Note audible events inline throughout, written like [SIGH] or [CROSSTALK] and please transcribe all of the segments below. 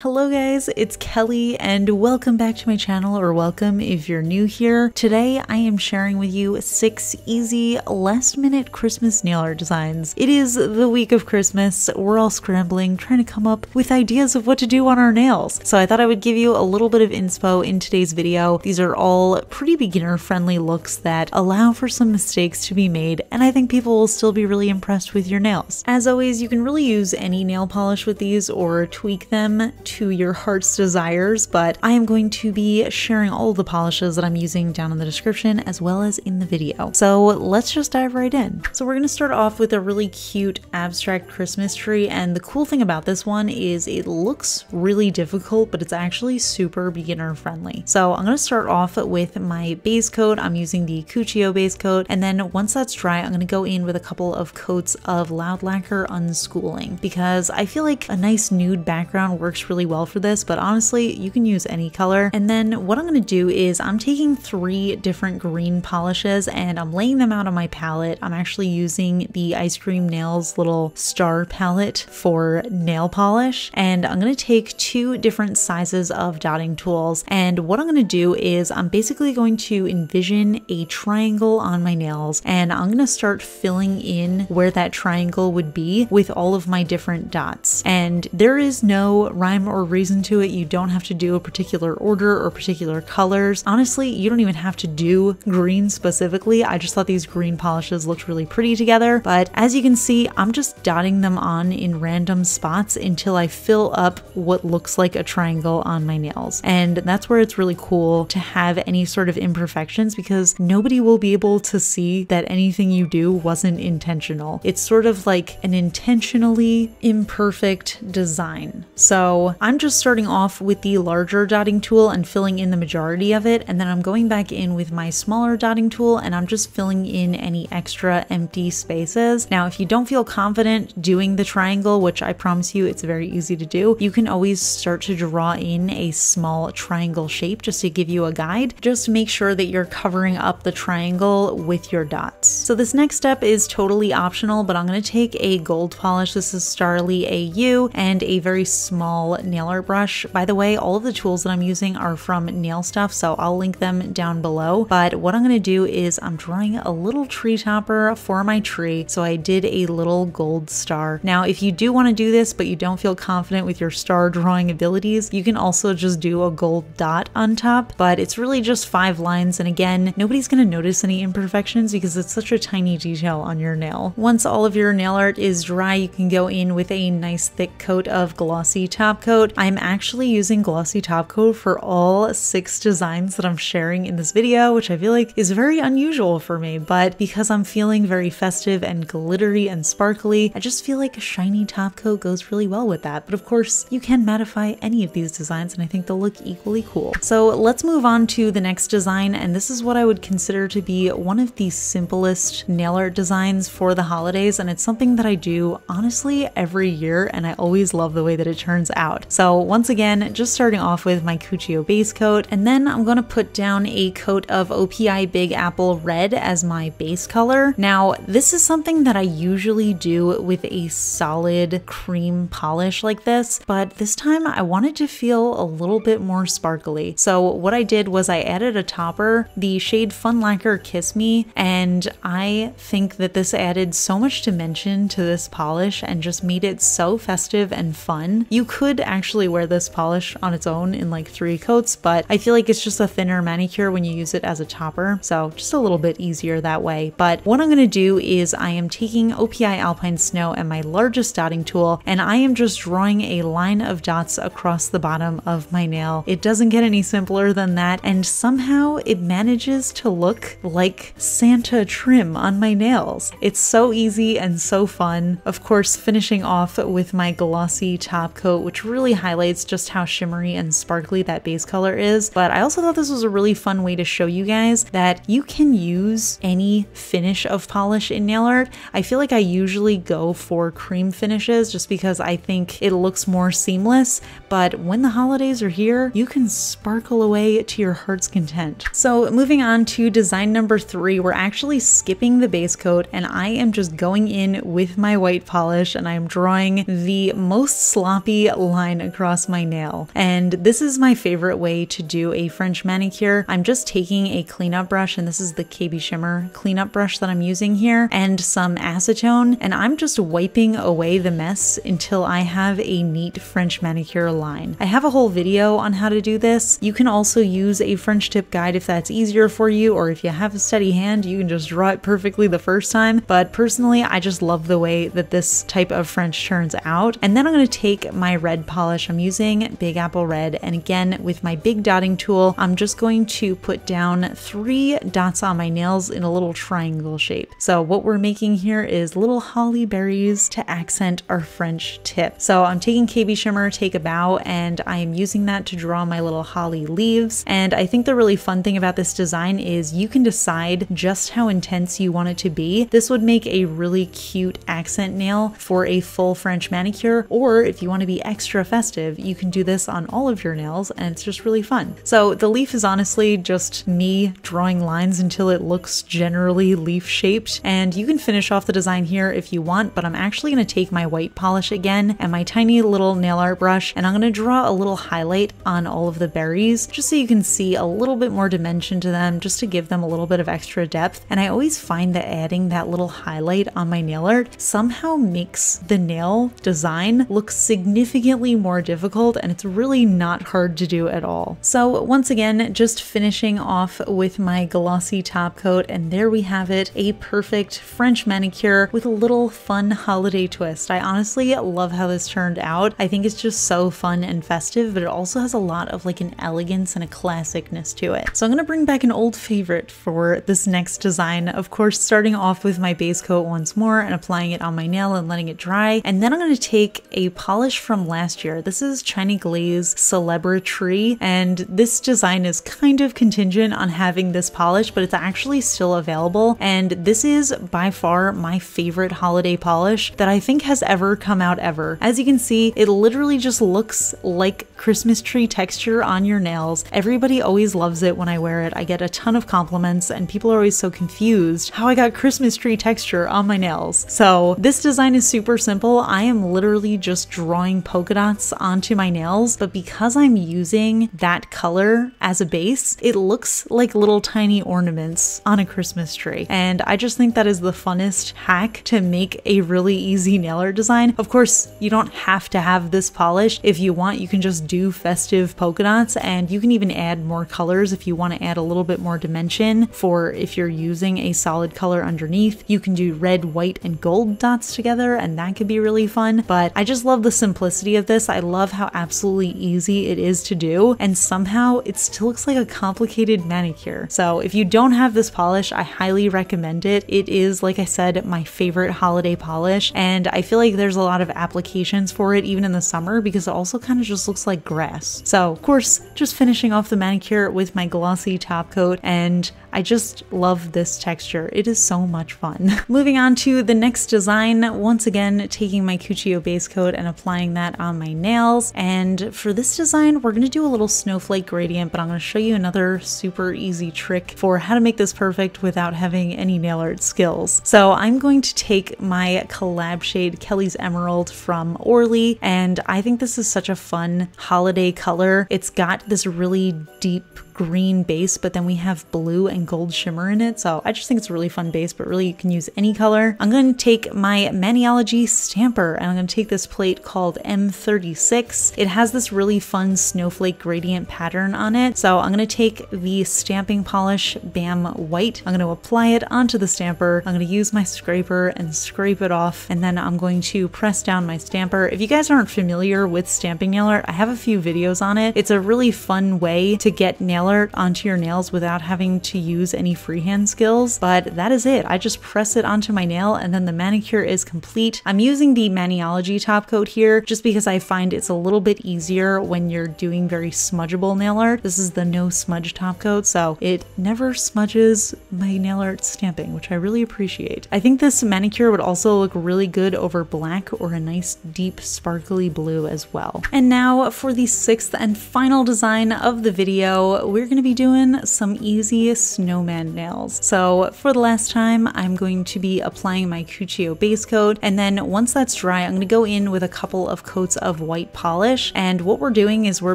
Hello guys, it's Kelly and welcome back to my channel or welcome if you're new here. Today I am sharing with you 6 easy last minute Christmas nail art designs. It is the week of Christmas, we're all scrambling trying to come up with ideas of what to do on our nails. So I thought I would give you a little bit of info in today's video. These are all pretty beginner friendly looks that allow for some mistakes to be made and I think people will still be really impressed with your nails. As always, you can really use any nail polish with these or tweak them to your heart's desires, but I am going to be sharing all the polishes that I'm using down in the description as well as in the video. So let's just dive right in. So we're gonna start off with a really cute abstract Christmas tree. And the cool thing about this one is it looks really difficult, but it's actually super beginner friendly. So I'm gonna start off with my base coat. I'm using the Cuccio base coat. And then once that's dry, I'm gonna go in with a couple of coats of Loud Lacquer Unschooling because I feel like a nice nude background works really really well for this, but honestly, you can use any color. And then what I'm gonna do is I'm taking three different green polishes and I'm laying them out on my palette. I'm actually using the Ice Cream Nails little star palette for nail polish. And I'm gonna take two different sizes of dotting tools. And what I'm gonna do is I'm basically going to envision a triangle on my nails and I'm gonna start filling in where that triangle would be with all of my different dots. And there is no rhyme rhyme or reason to it. You don't have to do a particular order or particular colors. Honestly, you don't even have to do green specifically. I just thought these green polishes looked really pretty together. But as you can see, I'm just dotting them on in random spots until I fill up what looks like a triangle on my nails. And that's where it's really cool to have any sort of imperfections because nobody will be able to see that anything you do wasn't intentional. It's sort of like an intentionally imperfect design. So I'm just starting off with the larger dotting tool and filling in the majority of it, and then I'm going back in with my smaller dotting tool and I'm just filling in any extra empty spaces. Now, if you don't feel confident doing the triangle, which I promise you it's very easy to do, you can always start to draw in a small triangle shape just to give you a guide. Just make sure that you're covering up the triangle with your dots. So this next step is totally optional, but I'm gonna take a gold polish. This is Starly AU and a very small nail art brush. By the way, all of the tools that I'm using are from Nail Stuff, so I'll link them down below. But what I'm gonna do is I'm drawing a little tree topper for my tree, so I did a little gold star. Now, if you do wanna do this, but you don't feel confident with your star drawing abilities, you can also just do a gold dot on top, but it's really just five lines, and again, nobody's gonna notice any imperfections because it's such a tiny detail on your nail. Once all of your nail art is dry, you can go in with a nice thick coat of glossy top coat coat. I'm actually using glossy top coat for all six designs that I'm sharing in this video, which I feel like is very unusual for me, but because I'm feeling very festive and glittery and sparkly, I just feel like a shiny top coat goes really well with that. But of course, you can mattify any of these designs and I think they'll look equally cool. So let's move on to the next design and this is what I would consider to be one of the simplest nail art designs for the holidays and it's something that I do honestly every year and I always love the way that it turns out. So once again, just starting off with my Cuccio base coat, and then I'm gonna put down a coat of OPI Big Apple Red as my base color. Now, this is something that I usually do with a solid cream polish like this, but this time I wanted to feel a little bit more sparkly. So what I did was I added a topper, the shade Fun Lacquer Kiss Me, and I think that this added so much dimension to this polish and just made it so festive and fun. You could actually actually wear this polish on its own in like three coats, but I feel like it's just a thinner manicure when you use it as a topper. So just a little bit easier that way. But what I'm gonna do is I am taking OPI Alpine Snow and my largest dotting tool, and I am just drawing a line of dots across the bottom of my nail. It doesn't get any simpler than that. And somehow it manages to look like Santa trim on my nails. It's so easy and so fun. Of course, finishing off with my glossy top coat, which really really highlights just how shimmery and sparkly that base color is. But I also thought this was a really fun way to show you guys that you can use any finish of polish in nail art. I feel like I usually go for cream finishes just because I think it looks more seamless, but when the holidays are here, you can sparkle away to your heart's content. So moving on to design number three, we're actually skipping the base coat and I am just going in with my white polish and I'm drawing the most sloppy line line across my nail. And this is my favorite way to do a French manicure. I'm just taking a cleanup brush, and this is the KB Shimmer cleanup brush that I'm using here, and some acetone, and I'm just wiping away the mess until I have a neat French manicure line. I have a whole video on how to do this. You can also use a French tip guide if that's easier for you, or if you have a steady hand, you can just draw it perfectly the first time. But personally, I just love the way that this type of French turns out. And then I'm going to take my red pot polish, I'm using Big Apple Red. And again, with my big dotting tool, I'm just going to put down three dots on my nails in a little triangle shape. So what we're making here is little holly berries to accent our French tip. So I'm taking KB Shimmer Take a Bow and I am using that to draw my little holly leaves. And I think the really fun thing about this design is you can decide just how intense you want it to be. This would make a really cute accent nail for a full French manicure, or if you want to be extra festive, you can do this on all of your nails and it's just really fun. So the leaf is honestly just me drawing lines until it looks generally leaf shaped and you can finish off the design here if you want, but I'm actually going to take my white polish again and my tiny little nail art brush and I'm going to draw a little highlight on all of the berries just so you can see a little bit more dimension to them just to give them a little bit of extra depth and I always find that adding that little highlight on my nail art somehow makes the nail design look significantly more difficult and it's really not hard to do at all. So once again, just finishing off with my glossy top coat and there we have it, a perfect French manicure with a little fun holiday twist. I honestly love how this turned out. I think it's just so fun and festive, but it also has a lot of like an elegance and a classicness to it. So I'm gonna bring back an old favorite for this next design. Of course, starting off with my base coat once more and applying it on my nail and letting it dry. And then I'm gonna take a polish from last year here. This is China Glaze Celebre Tree, and this design is kind of contingent on having this polish, but it's actually still available. And this is by far my favorite holiday polish that I think has ever come out ever. As you can see, it literally just looks like Christmas tree texture on your nails. Everybody always loves it when I wear it. I get a ton of compliments, and people are always so confused how I got Christmas tree texture on my nails. So this design is super simple. I am literally just drawing polka dots onto my nails, but because I'm using that color as a base, it looks like little tiny ornaments on a Christmas tree. And I just think that is the funnest hack to make a really easy nail art design. Of course, you don't have to have this polish. If you want, you can just do festive polka dots and you can even add more colors if you want to add a little bit more dimension for if you're using a solid color underneath. You can do red, white, and gold dots together and that could be really fun. But I just love the simplicity of this. I love how absolutely easy it is to do, and somehow it still looks like a complicated manicure. So if you don't have this polish, I highly recommend it. It is, like I said, my favorite holiday polish, and I feel like there's a lot of applications for it even in the summer because it also kind of just looks like grass. So of course, just finishing off the manicure with my glossy top coat, and I just love this texture. It is so much fun. [LAUGHS] Moving on to the next design, once again, taking my Cuccio base coat and applying that on my my nails. And for this design, we're gonna do a little snowflake gradient, but I'm gonna show you another super easy trick for how to make this perfect without having any nail art skills. So I'm going to take my collab shade Kelly's Emerald from Orly, and I think this is such a fun holiday color. It's got this really deep green base, but then we have blue and gold shimmer in it. So I just think it's a really fun base, but really you can use any color. I'm going to take my Maniology stamper and I'm going to take this plate called M36. It has this really fun snowflake gradient pattern on it. So I'm going to take the stamping polish BAM white. I'm going to apply it onto the stamper. I'm going to use my scraper and scrape it off. And then I'm going to press down my stamper. If you guys aren't familiar with stamping nail art, I have a few videos on it. It's a really fun way to get nail onto your nails without having to use any freehand skills, but that is it. I just press it onto my nail and then the manicure is complete. I'm using the Maniology top coat here just because I find it's a little bit easier when you're doing very smudgeable nail art. This is the no smudge top coat, so it never smudges my nail art stamping, which I really appreciate. I think this manicure would also look really good over black or a nice deep sparkly blue as well. And now for the sixth and final design of the video, we're gonna be doing some easy snowman nails. So for the last time, I'm going to be applying my Cuccio base coat. And then once that's dry, I'm gonna go in with a couple of coats of white polish. And what we're doing is we're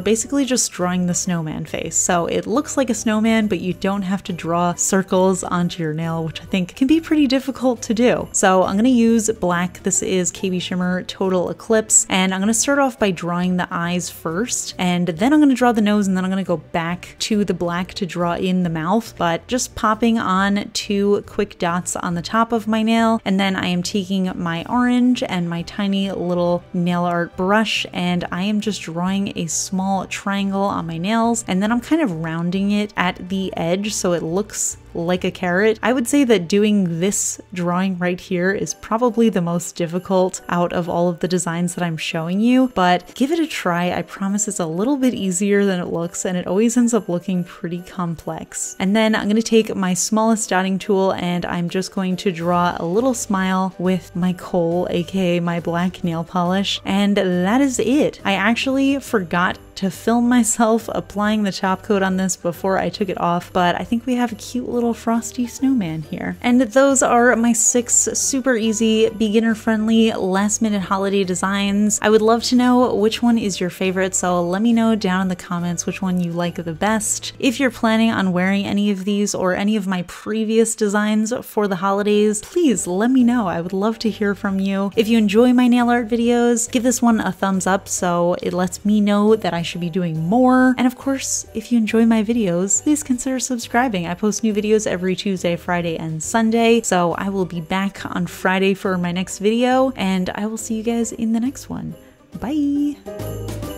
basically just drawing the snowman face. So it looks like a snowman, but you don't have to draw circles onto your nail, which I think can be pretty difficult to do. So I'm gonna use black. This is KB Shimmer Total Eclipse. And I'm gonna start off by drawing the eyes first. And then I'm gonna draw the nose and then I'm gonna go back to to the black to draw in the mouth, but just popping on two quick dots on the top of my nail. And then I am taking my orange and my tiny little nail art brush and I am just drawing a small triangle on my nails. And then I'm kind of rounding it at the edge so it looks like a carrot. I would say that doing this drawing right here is probably the most difficult out of all of the designs that I'm showing you, but give it a try. I promise it's a little bit easier than it looks and it always ends up looking pretty complex. And then I'm going to take my smallest dotting tool and I'm just going to draw a little smile with my coal, aka my black nail polish, and that is it. I actually forgot to film myself applying the chop coat on this before I took it off, but I think we have a cute little frosty snowman here. And those are my six super easy, beginner-friendly, last-minute holiday designs. I would love to know which one is your favorite, so let me know down in the comments which one you like the best. If you're planning on wearing any of these or any of my previous designs for the holidays, please let me know. I would love to hear from you. If you enjoy my nail art videos, give this one a thumbs up so it lets me know that I should be doing more. And of course, if you enjoy my videos, please consider subscribing. I post new videos every Tuesday, Friday, and Sunday. So I will be back on Friday for my next video, and I will see you guys in the next one. Bye!